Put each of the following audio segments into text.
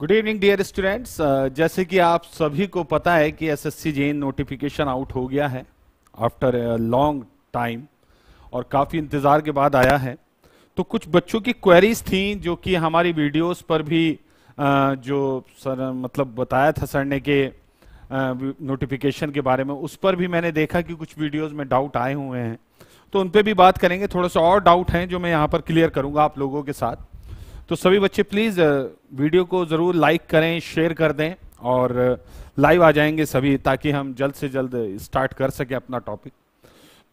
Good evening dear students जैसे कि आप सभी को पता है कि एसएससी जेएन नोटिफिकेशन आउट हो गया है आफ्टर लॉन्ग टाइम और काफ़ी इंतज़ार के बाद आया है तो कुछ बच्चों की क्वेरीज थी जो कि हमारी वीडियोस पर भी uh, जो सर मतलब बताया था सर ने के नोटिफिकेशन uh, के बारे में उस पर भी मैंने देखा कि कुछ वीडियोज़ में डाउट आए हुए हैं तो उन पर भी बात करेंगे थोड़ा सा और डाउट हैं जो मैं यहाँ पर क्लियर करूँगा आप लोगों के साथ तो सभी बच्चे प्लीज़ वीडियो uh, को ज़रूर लाइक करें शेयर कर दें और लाइव uh, आ जाएंगे सभी ताकि हम जल्द से जल्द स्टार्ट कर सके अपना टॉपिक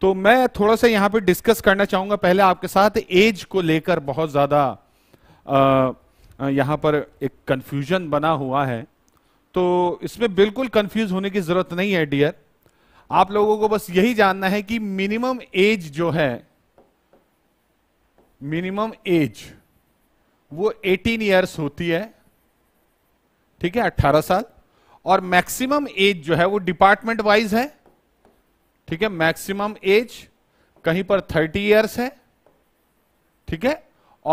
तो मैं थोड़ा सा यहां पे डिस्कस करना चाहूंगा पहले आपके साथ एज को लेकर बहुत ज़्यादा uh, यहां पर एक कंफ्यूजन बना हुआ है तो इसमें बिल्कुल कंफ्यूज होने की ज़रूरत नहीं है डियर आप लोगों को बस यही जानना है कि मिनिमम एज जो है मिनिमम एज वो 18 इयर्स होती है ठीक है 18 साल और मैक्सिमम एज जो है वो डिपार्टमेंट वाइज है ठीक है मैक्सिमम एज कहीं पर 30 इयर्स है ठीक है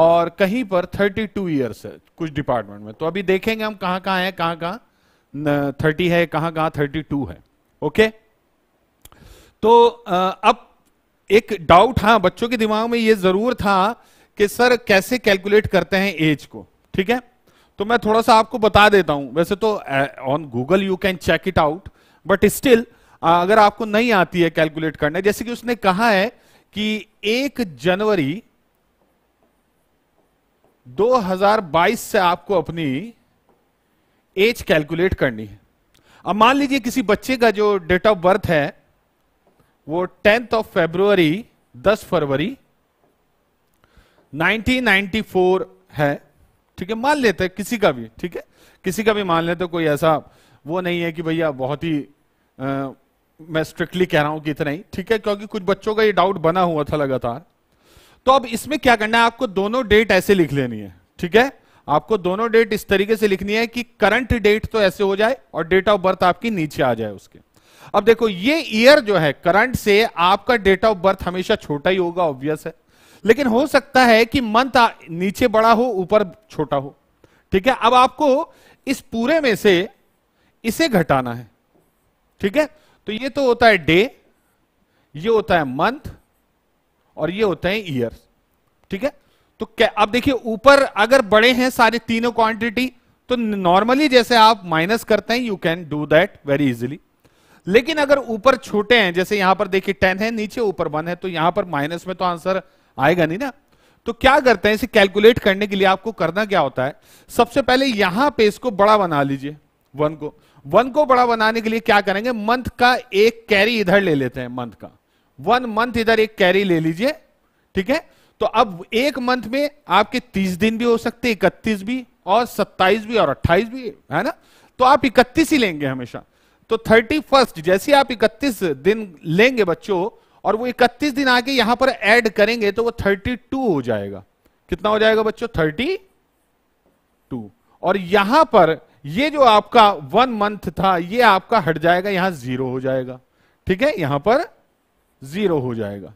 और कहीं पर 32 इयर्स है कुछ डिपार्टमेंट में तो अभी देखेंगे हम कहां कहां है कहां कहां थर्टी है कहां कहां 32 है ओके तो अब एक डाउट हा बच्चों के दिमाग में यह जरूर था कि सर कैसे कैलकुलेट करते हैं एज को ठीक है तो मैं थोड़ा सा आपको बता देता हूं वैसे तो on Google you can check it out but still अगर आपको नहीं आती है कैलकुलेट करना जैसे कि उसने कहा है कि एक जनवरी 2022 से आपको अपनी एज कैलकुलेट करनी है अब मान लीजिए किसी बच्चे का जो डेट ऑफ बर्थ है वो टेंथ ऑफ फेब्रुवरी 10 फरवरी 1994 है ठीक है मान लेते हैं किसी का भी ठीक है किसी का भी मान लेते कोई ऐसा वो नहीं है कि भैया बहुत ही आ, मैं स्ट्रिक्टली कह रहा हूं कि इतना ही ठीक है क्योंकि कुछ बच्चों का ये डाउट बना हुआ था लगातार तो अब इसमें क्या करना है आपको दोनों डेट ऐसे लिख लेनी है ठीक है आपको दोनों डेट इस तरीके से लिखनी है कि करंट डेट तो ऐसे हो जाए और डेट ऑफ बर्थ आपकी नीचे आ जाए उसके अब देखो ये ईयर जो है करंट से आपका डेट ऑफ बर्थ हमेशा छोटा ही होगा ऑब्वियस है लेकिन हो सकता है कि मंथ नीचे बड़ा हो ऊपर छोटा हो ठीक है अब आपको इस पूरे में से इसे घटाना है ठीक है तो ये तो होता है डे ये होता है मंथ और ये होता है ईयर ठीक है तो क्या अब देखिए ऊपर अगर बड़े हैं सारे तीनों क्वांटिटी तो नॉर्मली जैसे आप माइनस करते हैं you can do that very easily लेकिन अगर ऊपर छोटे हैं जैसे यहां पर देखिए टेन है नीचे ऊपर वन है तो यहां पर माइनस में तो आंसर आएगा नहीं ना तो क्या करते हैं इसे कैलकुलेट करने के लिए आपको करना क्या होता है सबसे पहले यहां पे इसको बड़ा बना लीजिए वन को वन को बड़ा बनाने के लिए क्या करेंगे मंथ का एक कैरी इधर ले लेते हैं मंथ का वन मंथ इधर एक कैरी ले लीजिए ठीक है तो अब एक मंथ में आपके तीस दिन भी हो सकते इकतीस भी और सत्ताईस भी और अट्ठाईस भी है ना तो आप इकतीस ही लेंगे हमेशा तो थर्टी फर्स्ट जैसे आप इकतीस दिन लेंगे बच्चों और वो 31 दिन आके यहां पर ऐड करेंगे तो वो 32 हो जाएगा कितना हो जाएगा बच्चों 32 और यहां पर ये जो आपका वन मंथ था ये आपका हट जाएगा यहां जीरो हो जाएगा ठीक है यहां पर जीरो हो जाएगा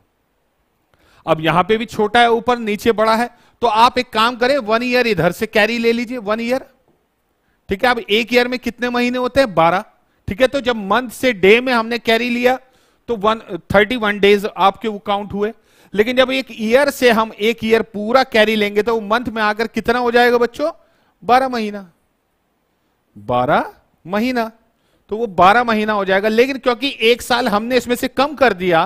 अब यहां पे भी छोटा है ऊपर नीचे बड़ा है तो आप एक काम करें वन ईयर इधर से कैरी ले लीजिए वन ईयर ठीक है अब एक ईयर में कितने महीने होते हैं बारह ठीक है तो जब मंथ से डे में हमने कैरी लिया तो वन थर्टी वन डेज आपके वो काउंट हुए लेकिन जब एक ईयर से हम एक ईयर पूरा कैरी लेंगे तो मंथ में आकर कितना हो जाएगा बच्चों बारह महीना बारह महीना तो वो बारह महीना हो जाएगा लेकिन क्योंकि एक साल हमने इसमें से कम कर दिया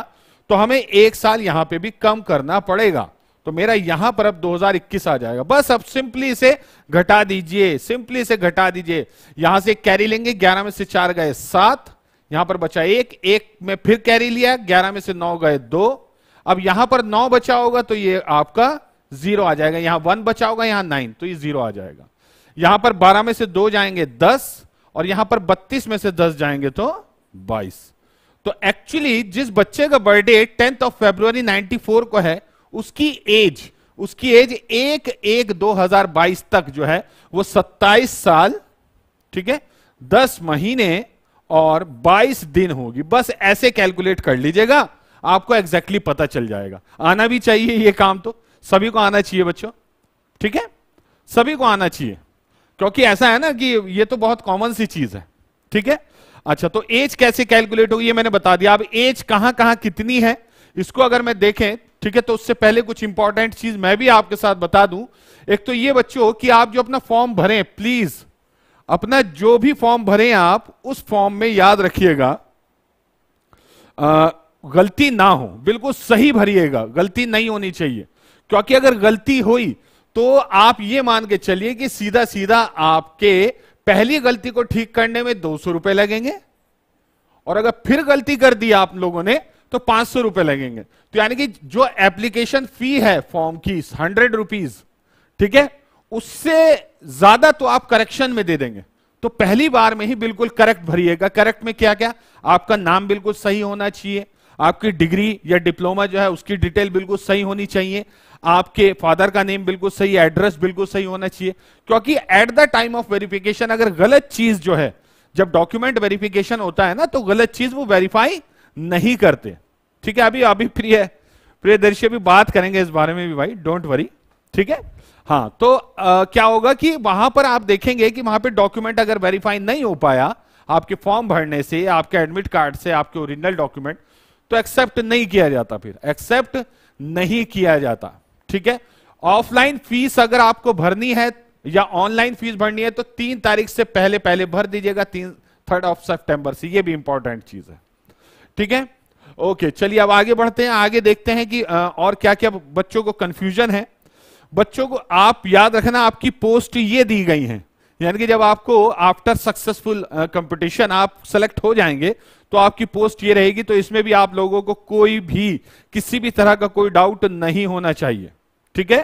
तो हमें एक साल यहां पे भी कम करना पड़ेगा तो मेरा यहां पर अब 2021 आ जाएगा बस अब सिंपली इसे घटा दीजिए सिंपली इसे घटा दीजिए यहां से कैरी लेंगे ग्यारह में से चार गए सात यहां पर बचा एक एक में फिर कैरी लिया ग्यारह में से नौ गए दो अब यहां पर नौ बचा होगा तो ये आपका जीरो आ जाएगा यहां वन बचा होगा यहां नाइन तो ये जीरो आ जाएगा यहां पर बारह में से दो जाएंगे दस और यहां पर बत्तीस में से दस जाएंगे तो बाईस तो एक्चुअली जिस बच्चे का birthday tenth of February ninety को है उसकी एज उसकी एज एक एक दो तक जो है वो सत्ताईस साल ठीक है दस महीने और 22 दिन होगी बस ऐसे कैलकुलेट कर लीजिएगा आपको एग्जैक्टली exactly पता चल जाएगा आना भी चाहिए ये काम तो सभी को आना चाहिए बच्चों ठीक है सभी को आना चाहिए क्योंकि ऐसा है ना कि ये तो बहुत कॉमन सी चीज है ठीक है अच्छा तो एज कैसे कैलकुलेट होगी ये मैंने बता दिया अब एज कहां कहां कितनी है इसको अगर मैं देखें ठीक है तो उससे पहले कुछ इंपॉर्टेंट चीज मैं भी आपके साथ बता दूं एक तो ये बच्चों कि आप जो अपना फॉर्म भरें प्लीज अपना जो भी फॉर्म भरे आप उस फॉर्म में याद रखिएगा गलती ना हो बिल्कुल सही भरिएगा गलती नहीं होनी चाहिए क्योंकि अगर गलती हुई तो आप ये मान के चलिए कि सीधा सीधा आपके पहली गलती को ठीक करने में दो सौ रुपए लगेंगे और अगर फिर गलती कर दी आप लोगों ने तो पांच सौ रुपए लगेंगे तो यानी कि जो एप्लीकेशन फी है फॉर्म की हंड्रेड रुपीज ठीक है उससे ज्यादा तो आप करेक्शन में दे देंगे तो पहली बार में ही बिल्कुल करेक्ट भरिएगा करेक्ट में क्या क्या आपका नाम बिल्कुल सही होना चाहिए आपकी डिग्री या डिप्लोमा जो है उसकी डिटेल बिल्कुल सही होनी चाहिए आपके फादर का नेम बिल्कुल सही एड्रेस बिल्कुल सही होना चाहिए क्योंकि at the time of verification अगर गलत चीज जो है जब डॉक्यूमेंट वेरिफिकेशन होता है ना तो गलत चीज वो वेरीफाई नहीं करते ठीक है अभी अभी प्रिय प्रिय दर्शी अभी बात करेंगे इस बारे में भी भाई डोंट वरी ठीक है हाँ तो आ, क्या होगा कि वहां पर आप देखेंगे कि वहां पे डॉक्यूमेंट अगर वेरीफाई नहीं हो पाया आपके फॉर्म भरने से आपके एडमिट कार्ड से आपके ओरिजिनल डॉक्यूमेंट तो एक्सेप्ट नहीं किया जाता फिर एक्सेप्ट नहीं किया जाता ठीक है ऑफलाइन फीस अगर आपको भरनी है या ऑनलाइन फीस भरनी है तो तीन तारीख से पहले पहले भर दीजिएगा तीन थर्ड ऑफ सेप्टेंबर से ये भी इंपॉर्टेंट चीज है ठीक है ओके चलिए अब आगे बढ़ते हैं आगे देखते हैं कि और क्या क्या बच्चों को कंफ्यूजन है बच्चों को आप याद रखना आपकी पोस्ट ये दी गई हैं यानी कि जब आपको आफ्टर सक्सेसफुल कंपटीशन आप सेलेक्ट हो जाएंगे तो आपकी पोस्ट ये रहेगी तो इसमें भी आप लोगों को कोई भी किसी भी तरह का कोई डाउट नहीं होना चाहिए ठीक है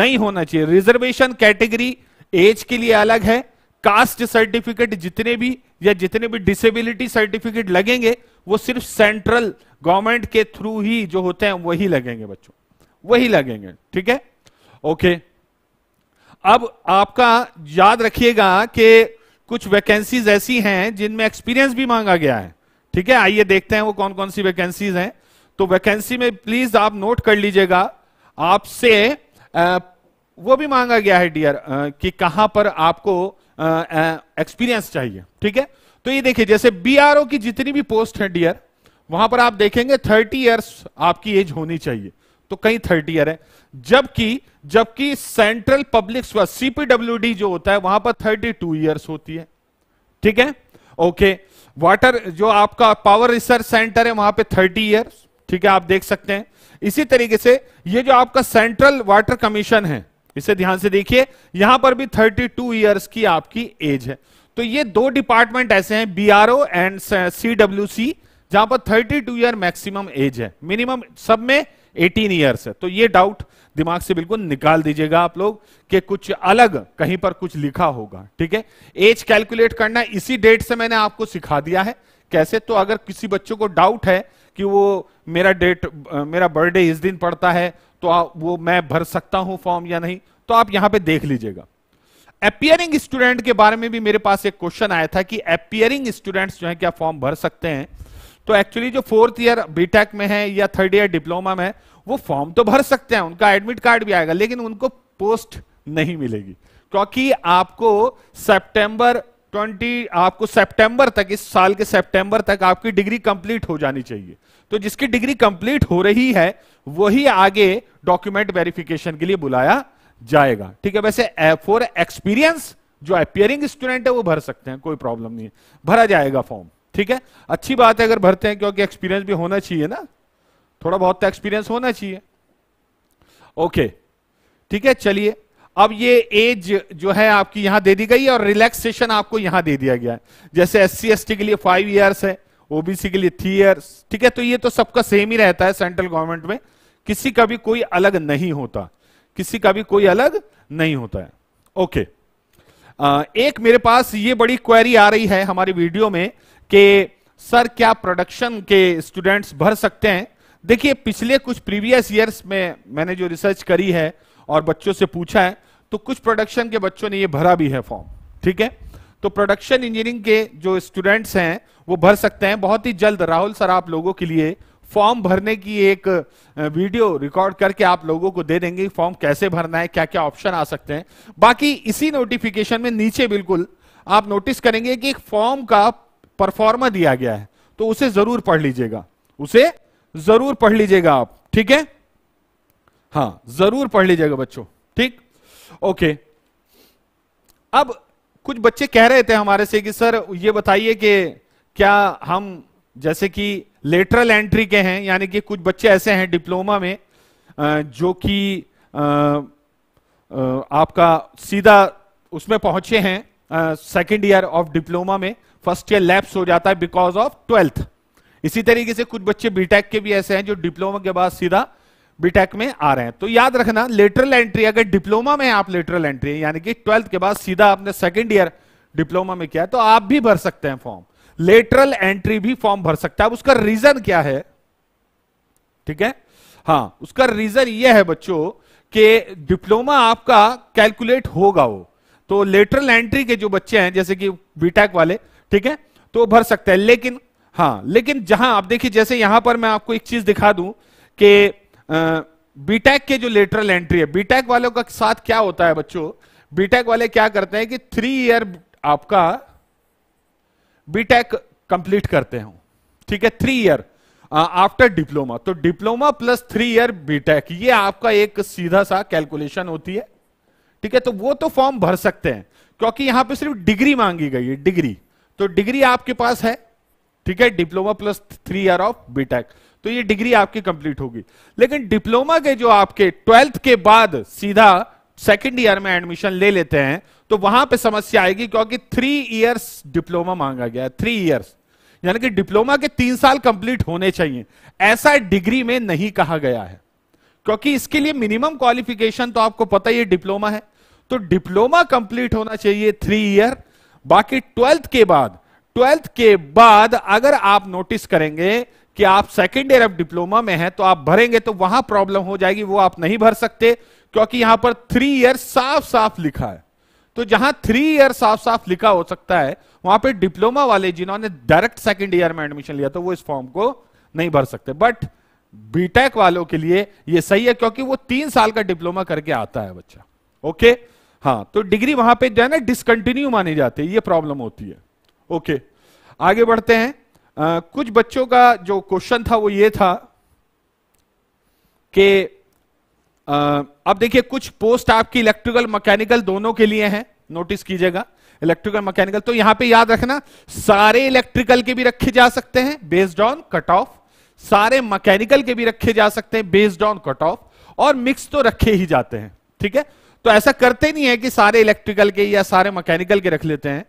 नहीं होना चाहिए रिजर्वेशन कैटेगरी एज के लिए अलग है कास्ट सर्टिफिकेट जितने भी या जितने भी डिसेबिलिटी सर्टिफिकेट लगेंगे वो सिर्फ सेंट्रल गवर्नमेंट के थ्रू ही जो होते हैं वही लगेंगे बच्चों वही लगेंगे ठीक है ओके अब आपका याद रखिएगा कि कुछ वैकेंसीज ऐसी हैं जिनमें एक्सपीरियंस भी मांगा गया है ठीक है आइए देखते हैं वो कौन कौन सी वैकेंसीज हैं तो वैकेंसी में प्लीज आप नोट कर लीजिएगा आपसे वो भी मांगा गया है डियर कि कहां पर आपको एक्सपीरियंस चाहिए ठीक है तो ये देखिए जैसे बीआरओ की जितनी भी पोस्ट है डियर वहां पर आप देखेंगे थर्टी ईयर्स आपकी एज होनी चाहिए तो कहीं थर्ड ईयर है जबकि जबकि सेंट्रल पब्लिक डी जो होता है वहां पर थर्टी टू ईयर होती है ठीक है ओके वाटर जो आपका पावर रिसर्च सेंटर है वहां पे थर्टी ईयर्स ठीक है आप देख सकते हैं इसी तरीके से ये जो आपका सेंट्रल वाटर कमीशन है इसे ध्यान से देखिए यहां पर भी थर्टी टू ईयर्स की आपकी एज है तो ये दो डिपार्टमेंट ऐसे हैं B R O and C W C जहां पर thirty two year maximum age है मिनिमम सब में एटीन ईयर्स है तो ये डाउट दिमाग से बिल्कुल निकाल दीजिएगा आप लोग कि कुछ अलग कहीं पर कुछ लिखा होगा ठीक है एज कैलकुलेट करना इसी डेट से मैंने आपको सिखा दिया है कैसे तो अगर किसी बच्चों को डाउट है कि वो मेरा डेट मेरा बर्थडे इस दिन पड़ता है तो आ, वो मैं भर सकता हूं फॉर्म या नहीं तो आप यहां पे देख लीजिएगा अपियरिंग स्टूडेंट के बारे में भी मेरे पास एक क्वेश्चन आया था कि अपियरिंग स्टूडेंट्स जो है क्या फॉर्म भर सकते हैं तो एक्चुअली जो फोर्थ ईयर बीटेक में है या थर्ड ईयर डिप्लोमा में है वो फॉर्म तो भर सकते हैं उनका एडमिट कार्ड भी आएगा लेकिन उनको पोस्ट नहीं मिलेगी क्योंकि आपको सेप्टेंबर 20 आपको सितंबर तक इस साल के सितंबर तक आपकी डिग्री कंप्लीट हो जानी चाहिए तो जिसकी डिग्री कंप्लीट हो रही है वही आगे डॉक्यूमेंट वेरिफिकेशन के लिए बुलाया जाएगा ठीक है वैसे फॉर एक्सपीरियंस जो अपियरिंग स्टूडेंट है वो भर सकते हैं कोई प्रॉब्लम नहीं है भरा जाएगा फॉर्म ठीक है अच्छी बात है अगर भरते हैं क्योंकि एक्सपीरियंस भी होना चाहिए ना थोड़ा बहुत तो एक्सपीरियंस होना चाहिए ओके ठीक है चलिए अब ये एज जो है आपकी यहां दे दी गई है और रिलैक्सेशन आपको यहां दे दिया गया है जैसे एस सी के लिए फाइव ईयर्स है ओबीसी के लिए थ्री ईयर्स ठीक है तो ये तो सबका सेम ही रहता है सेंट्रल गवर्नमेंट में किसी का भी कोई अलग नहीं होता किसी का भी कोई अलग नहीं होता है ओके आ, एक मेरे पास ये बड़ी क्वेरी आ रही है हमारी वीडियो में कि सर क्या प्रोडक्शन के स्टूडेंट्स भर सकते हैं देखिए पिछले कुछ प्रीवियस ईयर्स में मैंने जो रिसर्च करी है और बच्चों से पूछा है तो कुछ प्रोडक्शन के बच्चों ने ये भरा भी है फॉर्म ठीक है तो प्रोडक्शन इंजीनियरिंग के जो स्टूडेंट्स हैं वो भर सकते हैं बहुत ही जल्द राहुल सर आप लोगों के लिए फॉर्म भरने की एक वीडियो रिकॉर्ड करके आप लोगों को दे देंगे फॉर्म कैसे भरना है क्या क्या ऑप्शन आ सकते हैं बाकी इसी नोटिफिकेशन में नीचे बिल्कुल आप नोटिस करेंगे कि एक फॉर्म का परफॉर्मा दिया गया है तो उसे जरूर पढ़ लीजिएगा उसे जरूर पढ़ लीजिएगा आप ठीक है हाँ जरूर पढ़ लीजिएगा बच्चों ठीक ओके अब कुछ बच्चे कह रहे थे हमारे से कि सर ये बताइए कि क्या हम जैसे कि लेटरल एंट्री के हैं यानी कि कुछ बच्चे ऐसे हैं डिप्लोमा में जो कि आपका सीधा उसमें पहुंचे हैं सेकेंड ईयर ऑफ डिप्लोमा में फर्स्ट ईयर लैप्स हो जाता है बिकॉज ऑफ ट्वेल्थ इसी तरीके से कुछ बच्चे बीटेक के भी ऐसे हैं जो डिप्लोमा के बाद सीधा बीटेक में आ रहे हैं तो याद रखना लेटरल एंट्री अगर डिप्लोमा में आप लेटरल एंट्री यानी कि ट्वेल्थ के बाद सीधा आपने सेकेंड ईयर डिप्लोमा में किया तो आप भी भर सकते हैं फॉर्म लेटरल एंट्री भी फॉर्म भर सकता है उसका रीजन क्या है ठीक है हाँ उसका रीजन यह है बच्चों के डिप्लोमा आपका कैलकुलेट होगा वो तो लेटरल एंट्री के जो बच्चे हैं जैसे कि बीटेक e वाले ठीक है तो भर सकते हैं लेकिन हाँ लेकिन जहां आप देखिए जैसे यहां पर मैं आपको एक चीज दिखा दूं कि बीटेक e के जो लेटरल एंट्री है बीटेक e वालों का साथ क्या होता है बच्चों बीटेक वाले क्या करते हैं कि थ्री ईयर आपका बीटेक कंप्लीट करते हो ठीक है थ्री ईयर आफ्टर डिप्लोमा तो diploma plus three year BTech ये आपका एक सीधा सा कैलकुलेशन होती है ठीक है तो वो तो फॉर्म भर सकते हैं क्योंकि यहां पे सिर्फ डिग्री मांगी गई है डिग्री तो डिग्री आपके पास है ठीक है diploma plus three year of BTech तो ये डिग्री आपकी कंप्लीट होगी लेकिन डिप्लोमा के जो आपके ट्वेल्थ के बाद सीधा सेकेंड ईयर में एडमिशन ले लेते हैं तो वहां पे समस्या आएगी क्योंकि थ्री इयर्स डिप्लोमा मांगा गया है थ्री इयर्स यानी कि डिप्लोमा के तीन साल कंप्लीट होने चाहिए ऐसा डिग्री में नहीं कहा गया है क्योंकि इसके लिए मिनिमम क्वालिफिकेशन तो आपको पता ही डिप्लोमा है तो डिप्लोमा कंप्लीट होना चाहिए थ्री ईयर बाकी ट्वेल्थ के बाद ट्वेल्थ के बाद अगर आप नोटिस करेंगे कि आप सेकेंड ईयर ऑफ डिप्लोमा में हैं तो आप भरेंगे तो वहां प्रॉब्लम हो जाएगी वो आप नहीं भर सकते क्योंकि यहां पर थ्री ईयर साफ साफ लिखा है तो जहां थ्री ईयर साफ साफ लिखा हो सकता है वहां पे डिप्लोमा वाले जिन्होंने डायरेक्ट सेकेंड ईयर में एडमिशन लिया तो वो इस फॉर्म को नहीं भर सकते बट बीटेक वालों के लिए ये सही है क्योंकि वो तीन साल का डिप्लोमा करके आता है बच्चा ओके okay? हाँ तो डिग्री वहां पे जो है ना डिसकंटिन्यू माने जाते हैं ये प्रॉब्लम होती है ओके आगे बढ़ते हैं आ, कुछ बच्चों का जो क्वेश्चन था वो ये था कि अब देखिए कुछ पोस्ट आपकी इलेक्ट्रिकल मैकेनिकल दोनों के लिए हैं नोटिस कीजिएगा इलेक्ट्रिकल मैकेनिकल तो यहां पे याद रखना सारे इलेक्ट्रिकल के भी रखे जा सकते हैं बेस्ड ऑन कट ऑफ सारे मैकेनिकल के भी रखे जा सकते हैं बेस्ड ऑन कट ऑफ और मिक्स तो रखे ही जाते हैं ठीक है तो ऐसा करते नहीं है कि सारे इलेक्ट्रिकल के या सारे मैकेनिकल के रख लेते हैं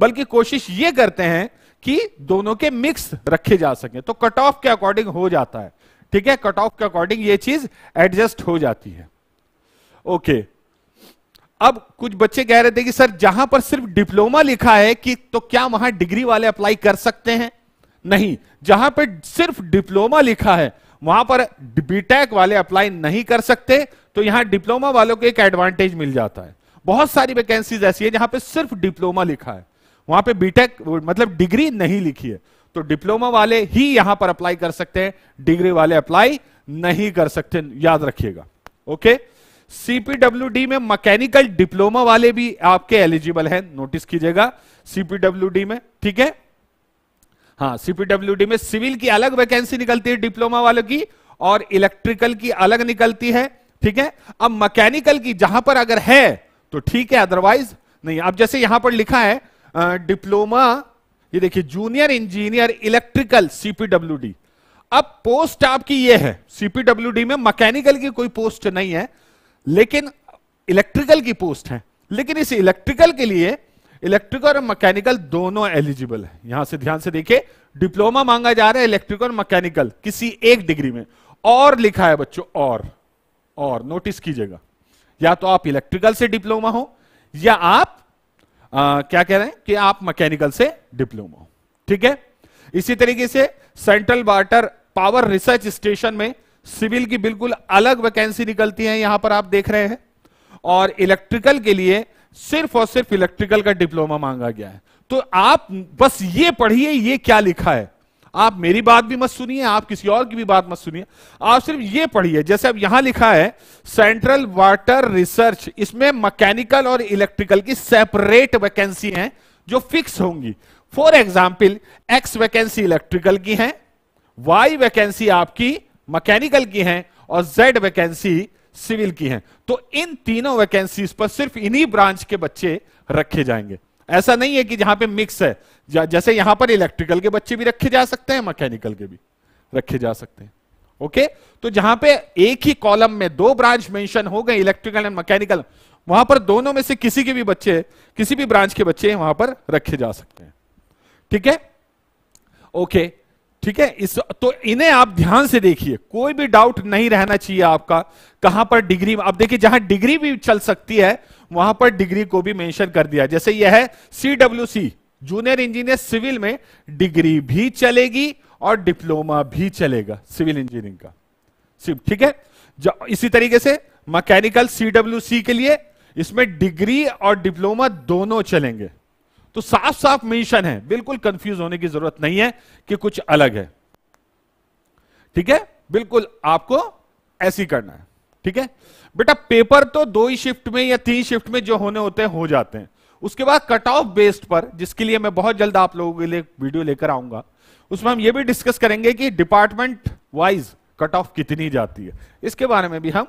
बल्कि कोशिश ये करते हैं कि दोनों के मिक्स रखे जा सके तो कट ऑफ के अकॉर्डिंग हो जाता है ठीक है कट ऑफ के अकॉर्डिंग ये चीज एडजस्ट हो जाती है ओके अब कुछ बच्चे कह रहे थे कि सर जहां पर सिर्फ डिप्लोमा लिखा है कि तो क्या वहां डिग्री वाले अप्लाई कर सकते हैं नहीं जहां पर सिर्फ डिप्लोमा लिखा है वहां पर बीटेक वाले अप्लाई नहीं कर सकते तो यहां डिप्लोमा वालों को एक एडवांटेज मिल जाता है बहुत सारी वैकेंसीज ऐसी है जहां पे सिर्फ डिप्लोमा लिखा है वहां पे बीटेक मतलब डिग्री नहीं लिखी है तो डिप्लोमा वाले ही यहां पर अप्लाई कर सकते हैं डिग्री वाले अप्लाई नहीं कर सकते याद रखिएगा ओके सीपीडब्ल्यूडी में मैकेनिकल डिप्लोमा वाले भी आपके एलिजिबल हैं नोटिस कीजिएगा सीपीडब्ल्यूडी में ठीक है हाँ सीपीडब्ल्यूडी में सिविल की अलग वैकेंसी निकलती है डिप्लोमा वालों की और इलेक्ट्रिकल की अलग निकलती है ठीक है अब मैकेनिकल की जहां पर अगर है तो ठीक है अदरवाइज नहीं अब जैसे यहां पर लिखा है डिप्लोमा ये देखिए जूनियर इंजीनियर इलेक्ट्रिकल सीपीडब्ल्यू अब पोस्ट आपकी ये है सीपीडब्ल्यू में मैकेनिकल की कोई पोस्ट नहीं है लेकिन इलेक्ट्रिकल की पोस्ट है लेकिन इस इलेक्ट्रिकल के लिए इलेक्ट्रिकल और मैकेनिकल दोनों एलिजिबल है यहां से ध्यान से देखिए डिप्लोमा मांगा जा रहा है इलेक्ट्रिकल और मैकेनिकल किसी एक डिग्री में और लिखा है बच्चों और और नोटिस कीजिएगा या तो आप इलेक्ट्रिकल से डिप्लोमा हो या आप आ, क्या कह रहे हैं कि आप मैकेनिकल से डिप्लोमा हो ठीक है इसी तरीके से central water power research station में सिविल की बिल्कुल अलग वैकेंसी निकलती है यहां पर आप देख रहे हैं और इलेक्ट्रिकल के लिए सिर्फ और सिर्फ इलेक्ट्रिकल का डिप्लोमा मांगा गया है तो आप बस ये पढ़िए ये क्या लिखा है आप मेरी बात भी मत सुनिए आप किसी और की भी बात मत सुनिए आप सिर्फ ये पढ़िए जैसे अब यहां लिखा है सेंट्रल वाटर रिसर्च इसमें मैकेनिकल और इलेक्ट्रिकल की सेपरेट वैकेंसी हैं जो फिक्स होंगी for example X vacancy electrical की है वाई वैकेंसी आपकी मैकेनिकल की है और जेड वैकेंसी सिविल की है तो इन तीनों वैकेंसी पर सिर्फ इन्हीं ब्रांच के बच्चे रखे जाएंगे ऐसा नहीं है कि जहां पे मिक्स है जैसे यहां पर इलेक्ट्रिकल के बच्चे भी रखे जा सकते हैं मैकेनिकल के भी रखे जा सकते हैं ओके तो जहां पे एक ही कॉलम में दो ब्रांच मेंशन हो गए इलेक्ट्रिकल एंड मैकेनिकल वहां पर दोनों में से किसी के भी बच्चे किसी भी ब्रांच के बच्चे वहां पर रखे जा सकते हैं ठीक है ओके ठीक है इस तो इन्हें आप ध्यान से देखिए कोई भी डाउट नहीं रहना चाहिए आपका कहां पर डिग्री आप देखिए जहां डिग्री भी चल सकती है वहां पर डिग्री को भी मेंशन कर दिया जैसे यह है सीडब्ल्यूसी जूनियर इंजीनियर सिविल में डिग्री भी चलेगी और डिप्लोमा भी चलेगा सिविल इंजीनियरिंग का सिर्फ ठीक है इसी तरीके से मैकेनिकल सी के लिए इसमें डिग्री और डिप्लोमा दोनों चलेंगे तो साफ साफ मेंशन है बिल्कुल कंफ्यूज होने की जरूरत नहीं है कि कुछ अलग है ठीक है बिल्कुल आपको ऐसी करना है ठीक है बेटा पेपर तो दो ही शिफ्ट में या तीन शिफ्ट में जो होने होते हैं हो जाते हैं उसके बाद कट ऑफ बेस्ड पर जिसके लिए मैं बहुत जल्द आप लोगों के लिए वीडियो लेकर आऊंगा उसमें हम यह भी डिस्कस करेंगे कि डिपार्टमेंट वाइज कट ऑफ कितनी जाती है इसके बारे में भी हम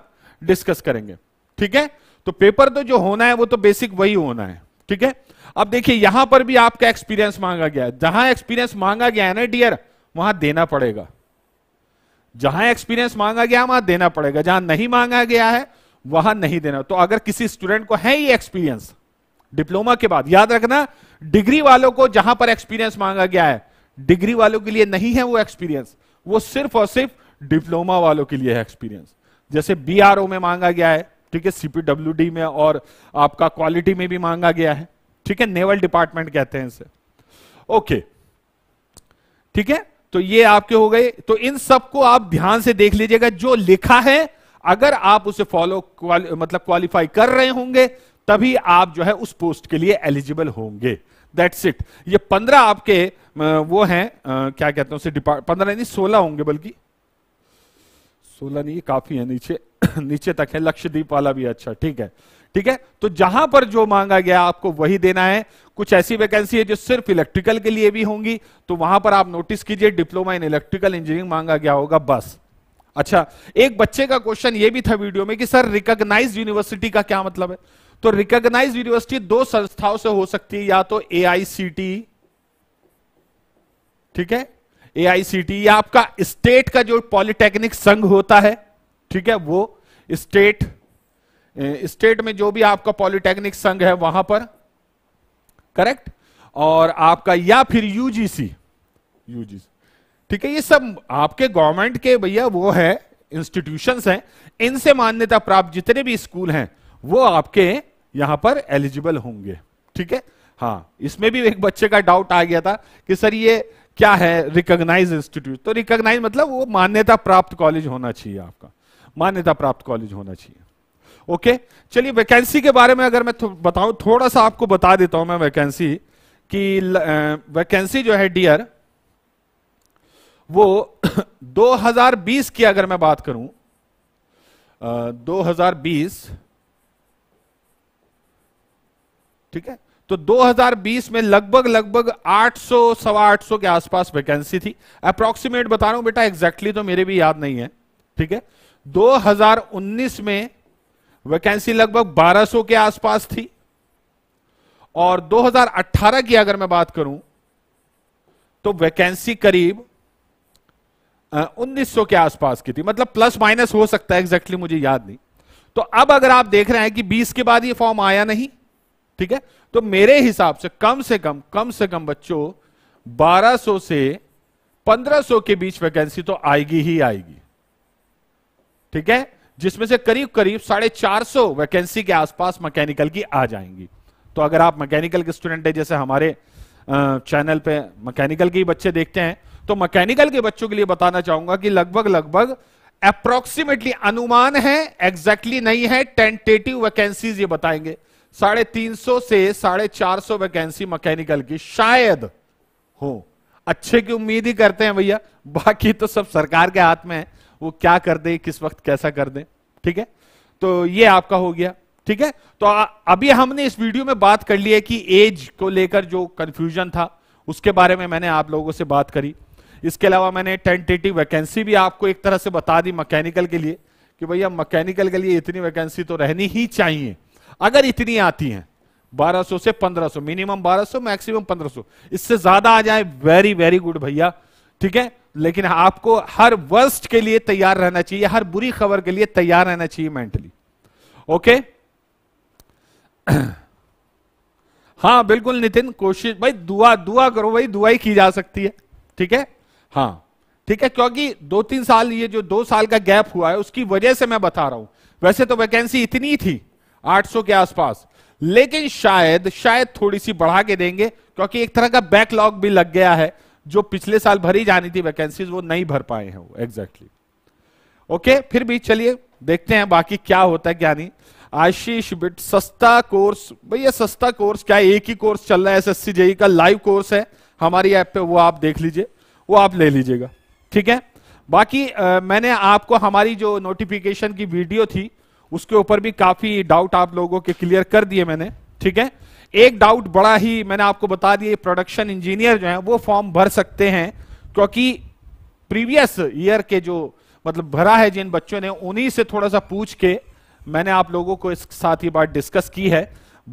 डिस्कस करेंगे ठीक है तो पेपर तो जो होना है वो तो बेसिक वही होना है ठीक है अब देखिए यहां पर भी आपका एक्सपीरियंस मांगा गया है जहां एक्सपीरियंस मांगा गया है ना डियर वहां देना पड़ेगा जहां एक्सपीरियंस मांगा गया वहां देना पड़ेगा जहां नहीं मांगा गया है वहां नहीं देना तो अगर किसी स्टूडेंट को है ये एक्सपीरियंस डिप्लोमा के बाद याद रखना डिग्री वालों को जहां पर एक्सपीरियंस मांगा गया है डिग्री वालों के लिए नहीं है वो एक्सपीरियंस वो सिर्फ और सिर्फ डिप्लोमा वालों के लिए है एक्सपीरियंस जैसे बी में मांगा गया है ठीक है सीपीडब्ल्यू में और आपका क्वालिटी में भी मांगा गया है ठीक है नेवल डिपार्टमेंट कहते हैं इसे ओके ठीक है तो ये आपके हो गए तो इन सबको आप ध्यान से देख लीजिएगा जो लिखा है अगर आप उसे फॉलो क्वाली, मतलब क्वालिफाई कर रहे होंगे तभी आप जो है उस पोस्ट के लिए एलिजिबल होंगे दैट्स इट ये पंद्रह आपके वो हैं क्या कहते हैं उसे डिपार्ट पंद्रह नहीं सोलह होंगे बल्कि सोलह नहीं काफी है नीचे नीचे तक है लक्षद्वीप वाला भी अच्छा ठीक है ठीक है तो जहां पर जो मांगा गया आपको वही देना है कुछ ऐसी वैकेंसी है जो सिर्फ इलेक्ट्रिकल के लिए भी होंगी तो वहां पर आप नोटिस कीजिए डिप्लोमा इन इलेक्ट्रिकल इंजीनियरिंग मांगा गया होगा बस अच्छा एक बच्चे का क्वेश्चन ये भी था वीडियो में कि सर रिकॉग्नाइज यूनिवर्सिटी का क्या मतलब है तो रिकॉग्नाइज यूनिवर्सिटी दो संस्थाओं से हो सकती है या तो ए ठीक है एआईसीटी e, या आपका स्टेट का जो पॉलिटेक्निक संघ होता है ठीक है वो स्टेट स्टेट में जो भी आपका पॉलिटेक्निक संघ है वहां पर करेक्ट और आपका या फिर यूजीसी यूजीसी ठीक है ये सब आपके गवर्नमेंट के भैया वो है इंस्टीट्यूशंस हैं इनसे मान्यता प्राप्त जितने भी स्कूल हैं वो आपके यहां पर एलिजिबल होंगे ठीक है हाँ इसमें भी एक बच्चे का डाउट आ गया था कि सर ये क्या है रिकॉग्नाइज इंस्टीट्यूट तो रिकॉग्नाइज मतलब वो मान्यता प्राप्त कॉलेज होना चाहिए आपका मान्यता प्राप्त कॉलेज होना चाहिए ओके चलिए वैकेंसी के बारे में अगर मैं बताऊं थोड़ा सा आपको बता देता हूं मैं वैकेंसी कि वैकेंसी जो है डियर वो 2020 की अगर मैं बात करूं आ, 2020 ठीक है तो 2020 में लगभग लगभग 800 सवा 800 के आसपास वैकेंसी थी अप्रोक्सीमेट बता रहा हूं बेटा एग्जैक्टली exactly तो मेरे भी याद नहीं है ठीक है 2019 में वैकेंसी लगभग 1200 के आसपास थी और 2018 की अगर मैं बात करूं तो वैकेंसी करीब उन्नीस सौ के आसपास की थी मतलब प्लस माइनस हो सकता है एग्जैक्टली exactly मुझे याद नहीं तो अब अगर आप देख रहे हैं कि 20 के बाद ये फॉर्म आया नहीं ठीक है तो मेरे हिसाब से कम से कम कम से कम बच्चों 1200 से 1500 के बीच वैकेंसी तो आएगी ही आएगी ठीक है जिसमें से करीब करीब साढ़े चार सौ वैकेंसी के आसपास मैकेनिकल की आ जाएंगी तो अगर आप मैकेनिकल के स्टूडेंट है जैसे हमारे चैनल पे मैकेनिकल के बच्चे देखते हैं तो मैकेनिकल के बच्चों के लिए बताना चाहूंगा कि लगभग लगभग अप्रोक्सीमेटली अनुमान है एग्जैक्टली exactly नहीं है टेंटेटिव वैकेंसीज ये बताएंगे साढ़े तीन सौ से साढ़े चार सौ वैकेंसी मैकेनिकल की शायद हो अच्छे की उम्मीद ही करते हैं भैया बाकी तो सब सरकार के हाथ में है वो क्या कर दे किस वक्त कैसा कर दे ठीक है तो ये आपका हो गया ठीक है तो आ, अभी हमने इस वीडियो में बात कर ली है कि एज को लेकर जो कंफ्यूजन था उसके बारे में मैंने आप लोगों से बात करी इसके अलावा मैंने टेंटेटिव वैकेंसी भी आपको एक तरह से बता दी मैकेनिकल के लिए कि भैया मैकेनिकल के लिए इतनी वैकेंसी तो रहनी ही चाहिए अगर इतनी आती हैं 1200 से 1500 मिनिमम 1200 मैक्सिमम 1500 इससे ज्यादा आ जाए वेरी वेरी गुड भैया ठीक है लेकिन आपको हर वर्स्ट के लिए तैयार रहना चाहिए हर बुरी खबर के लिए तैयार रहना चाहिए मेंटली ओके हाँ बिल्कुल नितिन कोशिश भाई दुआ दुआ करो भाई दुआ ही की जा सकती है ठीक है हाँ ठीक है क्योंकि दो तीन साल ये जो दो साल का गैप हुआ है उसकी वजह से मैं बता रहा हूं वैसे तो वैकेंसी इतनी थी 800 के आसपास लेकिन शायद शायद थोड़ी सी बढ़ा के देंगे क्योंकि एक तरह का बैकलॉग भी लग गया है जो पिछले साल भरी जानी थी वैकेंसीज वो नहीं भर पाए हैं वो एग्जैक्टली exactly. ओके फिर भी चलिए देखते हैं बाकी क्या होता है ज्ञानी आशीष बिट सस्ता कोर्स भैया सस्ता कोर्स क्या एक ही कोर्स चल रहा है एस जेई e का लाइव कोर्स है हमारी ऐप पे वो आप देख लीजिए वो आप ले लीजिएगा ठीक है बाकी आ, मैंने आपको हमारी जो नोटिफिकेशन की वीडियो थी उसके ऊपर भी काफी डाउट आप लोगों के क्लियर कर दिए मैंने ठीक है एक डाउट बड़ा ही मैंने आपको बता दिया प्रोडक्शन इंजीनियर जो है वो फॉर्म भर सकते हैं क्योंकि प्रीवियस ईयर के जो मतलब भरा है जिन बच्चों ने उन्हीं से थोड़ा सा पूछ के मैंने आप लोगों को इस साथ ही बात डिस्कस की है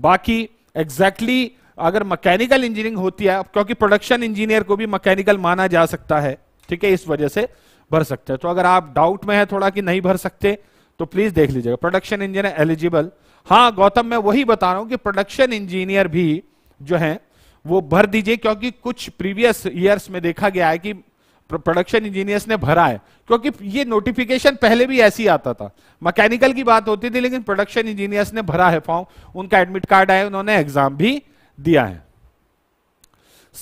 बाकी एग्जैक्टली exactly अगर मैकेनिकल इंजीनियरिंग होती है क्योंकि प्रोडक्शन इंजीनियर को भी मैकेनिकल माना जा सकता है ठीक है इस वजह से भर सकते हैं तो अगर आप डाउट में है थोड़ा कि नहीं भर सकते तो प्लीज देख लीजिएगा प्रोडक्शन इंजीनियर एलिजिबल हाँ गौतम मैं वही बता रहा हूं कि प्रोडक्शन इंजीनियर भी जो है वो भर दीजिए क्योंकि कुछ प्रीवियस ईयर्स में देखा गया है कि प्रोडक्शन इंजीनियर्स ने भरा है क्योंकि ये नोटिफिकेशन पहले भी ऐसी आता था मैकेनिकल की बात होती थी लेकिन प्रोडक्शन इंजीनियर्स ने भरा है फॉर्म उनका एडमिट कार्ड आया उन्होंने एग्जाम भी दिया है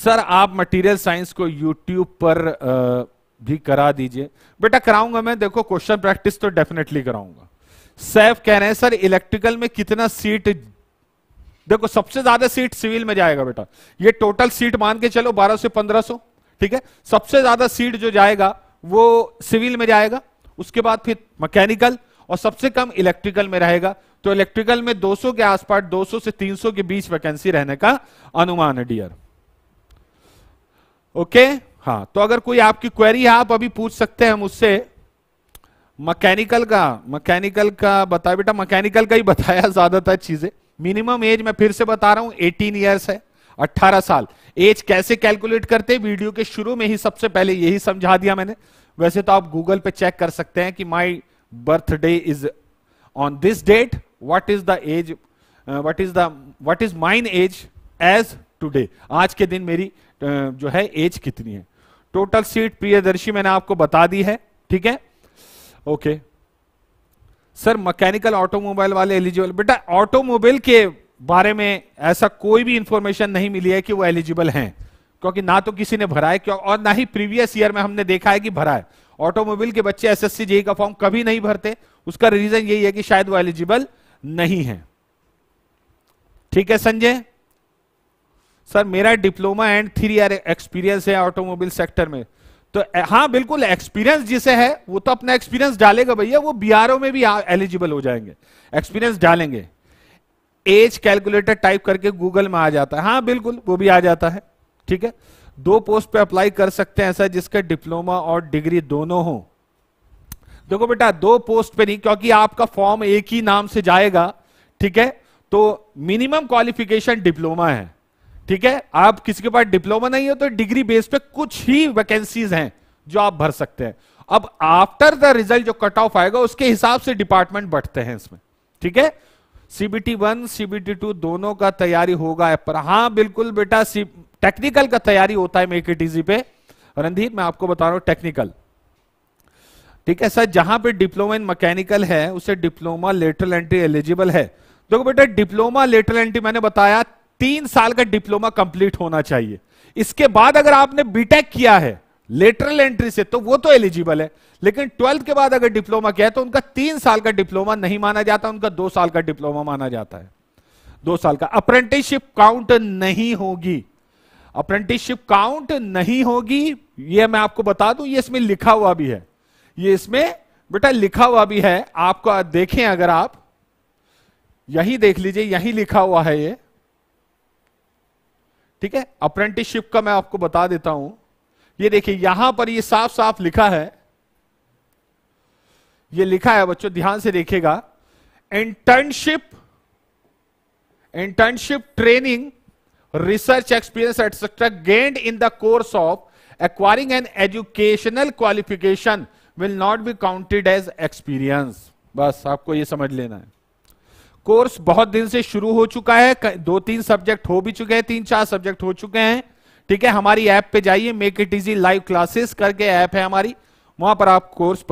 सर आप मटेरियल साइंस को यूट्यूब पर आ, भी करा दीजिए बेटा कराऊंगा मैं देखो क्वेश्चन प्रैक्टिस तो डेफिनेटली कराऊंगा सैफ कह रहे हैं सर इलेक्ट्रिकल में कितना सीट देखो सबसे ज्यादा सीट सिविल में जाएगा बेटा ये टोटल सीट मान के चलो बारह से पंद्रह ठीक है सबसे ज्यादा सीट जो जाएगा वो सिविल में जाएगा उसके बाद फिर मैकेनिकल और सबसे कम इलेक्ट्रिकल में रहेगा तो इलेक्ट्रिकल में 200 के आसपास 200 से 300 के बीच वैकेंसी रहने का अनुमान है डियर ओके okay? हाँ तो अगर कोई आपकी क्वेरी है आप अभी पूछ सकते हैं हम उससे मैकेनिकल का मैकेनिकल का बताया बेटा मैकेनिकल का ही बताया ज्यादातर चीजें मिनिमम एज मैं फिर से बता रहा हूं 18 इयर्स है 18 साल एज कैसे कैलकुलेट करते वीडियो के शुरू में ही सबसे पहले यही समझा दिया मैंने वैसे तो आप गूगल पे चेक कर सकते हैं कि my birthday is on this date what is the age what is the what is mine age age today आज के दिन मेरी uh, जो है एज कितनी है टोटल सीट प्रियदर्शी मैंने आपको बता दी है ठीक है ओके सर मैकेनिकल ऑटोमोबाइल वाले एलिजिबल बेटा ऑटोमोबाइल के बारे में ऐसा कोई भी इंफॉर्मेशन नहीं मिली है कि वो एलिजिबल हैं क्योंकि ना तो किसी ने भरा है क्यों और ना ही प्रीवियस ईयर में हमने देखा है कि भरा है ऑटोमोबाइल के बच्चे एसएससी जेई का फॉर्म कभी नहीं भरते उसका रीजन यही है कि शायद वो एलिजिबल नहीं है ठीक है संजय सर मेरा diploma and three year experience है ऑटोमोबाइल सेक्टर में तो हाँ बिल्कुल एक्सपीरियंस जिसे है वो तो अपना एक्सपीरियंस डालेगा भैया वो बीआरओ में भी एलिजिबल हो जाएंगे एक्सपीरियंस डालेंगे एज कैलकुलेटर टाइप करके गूगल में आ जाता है हाँ बिल्कुल वो भी आ जाता है ठीक है दो पोस्ट पे अप्लाई कर सकते हैं ऐसा जिसका डिप्लोमा और डिग्री दोनों हो देखो बेटा दो पोस्ट पे नहीं क्योंकि आपका फॉर्म एक ही नाम से जाएगा ठीक है तो मिनिमम क्वालिफिकेशन डिप्लोमा है ठीक है आप किसी के पास डिप्लोमा नहीं हो तो डिग्री बेस पे कुछ ही वैकेंसीज हैं जो आप भर सकते हैं अब आफ्टर द रिजल्ट जो कट ऑफ आएगा उसके हिसाब से डिपार्टमेंट बढ़ते हैं इसमें ठीक है सीबीटी वन सीबीटी टू दोनों का तैयारी होगा पर हां बिल्कुल बेटा टेक्निकल का तैयारी होता है मेके पे रणधीर मैं आपको बता रहा हूं टेक्निकल ठीक है सर जहां पे डिप्लोमा इन मैकेनिकल है उसे डिप्लोमा लेटरल एंट्री एलिजिबल है देखो बेटा डिप्लोमा लेटरल एंट्री मैंने बताया तीन साल का डिप्लोमा कंप्लीट होना चाहिए इसके बाद अगर आपने बीटेक किया है लेटरल एंट्री से तो वो तो एलिजिबल है लेकिन ट्वेल्थ के बाद अगर डिप्लोमा किया है तो उनका तीन साल का डिप्लोमा नहीं माना जाता उनका दो साल का डिप्लोमा माना जाता है दो साल का अप्रेंटिसशिप काउंट नहीं होगी अप्रेंटिसशिप काउंट नहीं होगी ये मैं आपको बता दूं ये इसमें लिखा हुआ भी है ये इसमें बेटा लिखा हुआ भी है आपको देखें अगर आप यही देख लीजिए यही लिखा हुआ है यह ठीक है अप्रेंटिसशिप का मैं आपको बता देता हूं ये देखिए यहां पर ये साफ साफ लिखा है ये लिखा है बच्चों ध्यान से देखेगा internship internship training research experience etcetera and in the course of acquiring an educational qualification will not be counted as experience बस आपको ये समझ लेना है कोर्स बहुत दिन से शुरू हो चुका है दो तीन सब्जेक्ट हो भी चुके हैं तीन चार सब्जेक्ट हो चुके हैं ठीक है हमारी ऐप पे जाइए make it easy live classes करके ऐप है हमारी वहां पर आप कोर्स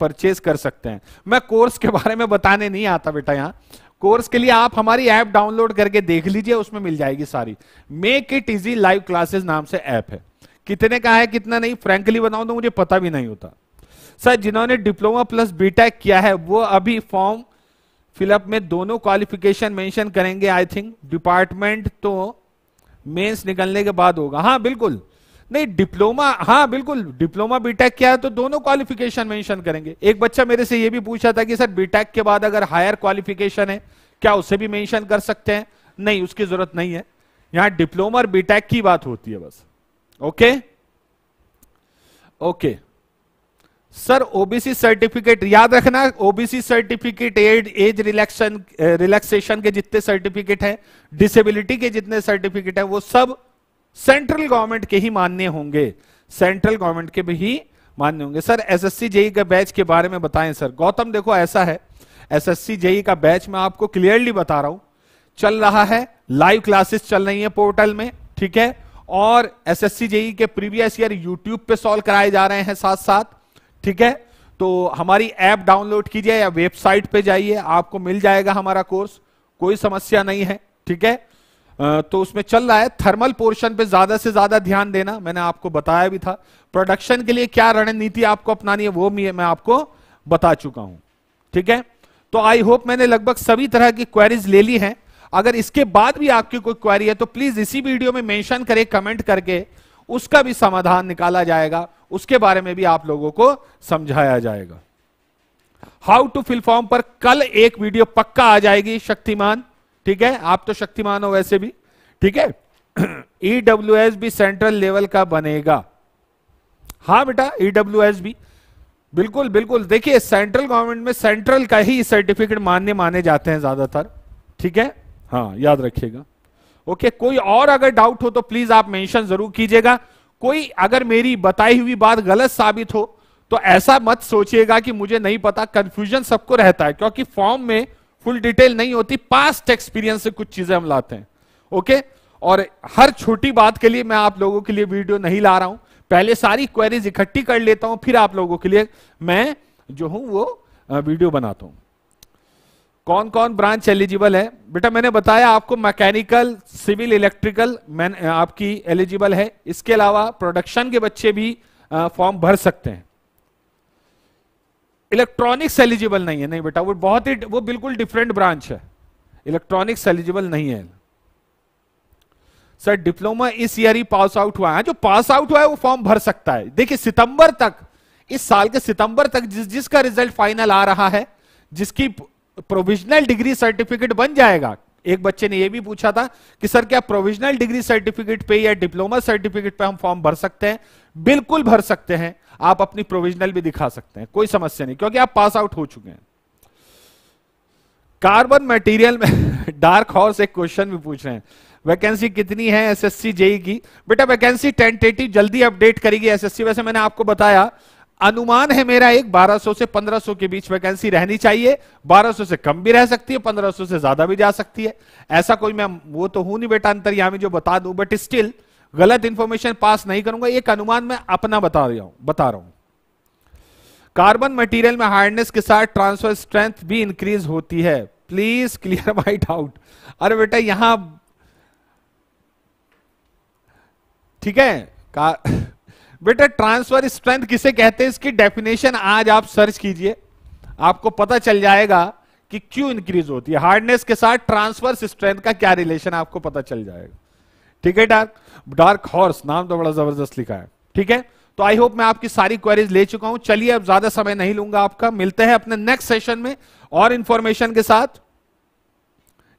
परचेज कर सकते हैं मैं कोर्स के बारे में बताने नहीं आता बेटा यहाँ कोर्स के लिए आप हमारी ऐप डाउनलोड करके देख लीजिए उसमें मिल जाएगी सारी make it easy live classes नाम से ऐप है कितने का है कितना नहीं फ्रेंकली बताऊं तो मुझे पता भी नहीं होता सर जिन्होंने डिप्लोमा प्लस बीटेक किया है वो अभी फॉर्म फिलअप में दोनों क्वालिफिकेशन मेंशन करेंगे आई थिंक डिपार्टमेंट तो मेंस निकलने के बाद होगा हाँ बिल्कुल नहीं डिप्लोमा हाँ बिल्कुल डिप्लोमा बीटेक क्या है तो दोनों क्वालिफिकेशन मेंशन करेंगे एक बच्चा मेरे से ये भी पूछा था कि सर बीटेक के बाद अगर हायर क्वालिफिकेशन है क्या उसे भी मेंशन कर सकते हैं नहीं उसकी जरूरत नहीं है यहां डिप्लोमा और बीटेक की बात होती है बस okay okay sir OBC certificate याद रखना OBC certificate age age relaxation relaxation के जितने सर्टिफिकेट हैं डिसेबिलिटी के जितने सर्टिफिकेट हैं वो सब सेंट्रल गवर्नमेंट के ही मान्य होंगे सेंट्रल गवर्नमेंट के भी ही मान्य होंगे सर एसएससी जेई का बैच के बारे में बताएं सर गौतम देखो ऐसा है एसएससी जेई e का बैच मैं आपको क्लियरली बता रहा हूं चल रहा है लाइव क्लासेस चल रही है पोर्टल में ठीक है और एसएससी जेई e के प्रीवियस ईयर यूट्यूब पे सॉल्व कराए जा रहे हैं साथ साथ ठीक है तो हमारी ऐप डाउनलोड कीजिए या वेबसाइट पे जाइए आपको मिल जाएगा हमारा कोर्स कोई समस्या नहीं है ठीक है तो उसमें चल रहा है थर्मल पोर्शन पे ज्यादा से ज्यादा ध्यान देना मैंने आपको बताया भी था प्रोडक्शन के लिए क्या रणनीति आपको अपनानी है वो मैं आपको बता चुका हूं ठीक है तो आई होप मैंने लगभग सभी तरह की क्वेरीज ले ली हैं अगर इसके बाद भी आपकी कोई क्वेरी है तो प्लीज इसी वीडियो में मेंशन करें कमेंट करके उसका भी समाधान निकाला जाएगा उसके बारे में भी आप लोगों को समझाया जाएगा हाउ टू फिल फॉर्म पर कल एक वीडियो पक्का आ जाएगी शक्तिमान ठीक है आप तो शक्तिमान हो वैसे भी ठीक है ईडब्ल्यू एस भी सेंट्रल लेवल का बनेगा हाँ बेटा ईडब्ल्यू एस भी बिल्कुल बिल्कुल देखिए सेंट्रल गवर्नमेंट में सेंट्रल का ही सर्टिफिकेट मान्य माने जाते हैं ज्यादातर ठीक है हाँ याद रखिएगा ओके okay, कोई और अगर डाउट हो तो प्लीज आप मेंशन जरूर कीजिएगा कोई अगर मेरी बताई हुई बात गलत साबित हो तो ऐसा मत सोचिएगा कि मुझे नहीं पता कंफ्यूजन सबको रहता है क्योंकि फॉर्म में फुल डिटेल नहीं होती पास्ट एक्सपीरियंस से कुछ चीजें हम लाते हैं ओके okay? और हर छोटी बात के लिए मैं आप लोगों के लिए वीडियो नहीं ला रहा हूं पहले सारी क्वेरीज इकट्ठी कर लेता हूं फिर आप लोगों के लिए मैं जो हूं वो वीडियो बनाता हूं कौन कौन ब्रांच एलिजिबल है बेटा मैंने बताया आपको मैकेनिकल सिविल इलेक्ट्रिकल मैन आपकी एलिजिबल है इसके अलावा प्रोडक्शन के बच्चे भी फॉर्म भर सकते हैं इलेक्ट्रॉनिक्स एलिजिबल नहीं है नहीं बेटा वो बहुत ही वो बिल्कुल डिफरेंट ब्रांच है इलेक्ट्रॉनिक्स एलिजिबल नहीं है सर डिप्लोमा इस ईयर ही पास आउट हुआ है जो पास आउट हुआ है वो फॉर्म भर सकता है देखिए सितंबर तक इस साल के सितंबर तक जिस जिसका रिजल्ट फाइनल आ रहा है जिसकी तो प्रोविजनल डिग्री सर्टिफिकेट बन जाएगा एक बच्चे ने यह भी पूछा था कि सर क्या प्रोविजनल डिग्री सर्टिफिकेट पे या डिप्लोमा सर्टिफिकेट पे हम फॉर्म भर सकते हैं बिल्कुल भर सकते हैं आप अपनी प्रोविजनल भी दिखा सकते हैं कोई समस्या नहीं क्योंकि आप पास आउट हो चुके हैं कार्बन मटेरियल में डार्क हॉर्स एक क्वेश्चन भी पूछ रहे हैं वैकेंसी कितनी है एसएससी जेई e की बेटा वैकेंसी टेंटेटिव जल्दी अपडेट करेगी एसएससी वैसे मैंने आपको बताया अनुमान है मेरा एक 1200 से 1500 के बीच वैकेंसी रहनी चाहिए 1200 से कम भी रह सकती है 1500 से ज्यादा भी जा सकती है ऐसा कोई मैं वो तो हूं नहीं बेटा अंतर्यामी जो बता दू बट स्टिल गलत इंफॉर्मेशन पास नहीं करूंगा एक अनुमान मैं अपना बता रहा हूं बता रहा हूं कार्बन मटेरियल में हार्डनेस के साथ ट्रांसफर स्ट्रेंथ भी इंक्रीज होती है प्लीज क्लियर माई डाउट अरे बेटा यहां ठीक है का बेटा ट्रांसफर स्ट्रेंथ किसे कहते हैं इसकी डेफिनेशन आज आप सर्च कीजिए आपको पता चल जाएगा कि क्यों इंक्रीज होती है हार्डनेस के साथ ट्रांसफर स्ट्रेंथ का क्या रिलेशन आपको पता चल जाएगा ठीक है डार्क डार्क हॉर्स नाम तो बड़ा जबरदस्त लिखा है ठीक है तो आई होप मैं आपकी सारी क्वेरीज ले चुका हूं चलिए अब ज्यादा समय नहीं लूंगा आपका मिलते हैं अपने नेक्स्ट सेशन में और इंफॉर्मेशन के साथ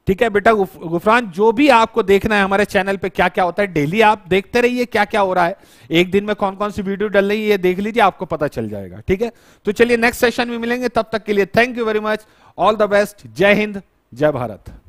ठीक है बेटा गुफरान जो भी आपको देखना है हमारे चैनल पे क्या क्या होता है डेली आप देखते रहिए क्या क्या हो रहा है एक दिन में कौन कौन सी वीडियो डल रही है ये देख लीजिए आपको पता चल जाएगा ठीक है तो चलिए नेक्स्ट सेशन में मिलेंगे तब तक के लिए thank you very much all the best जय हिंद जय भारत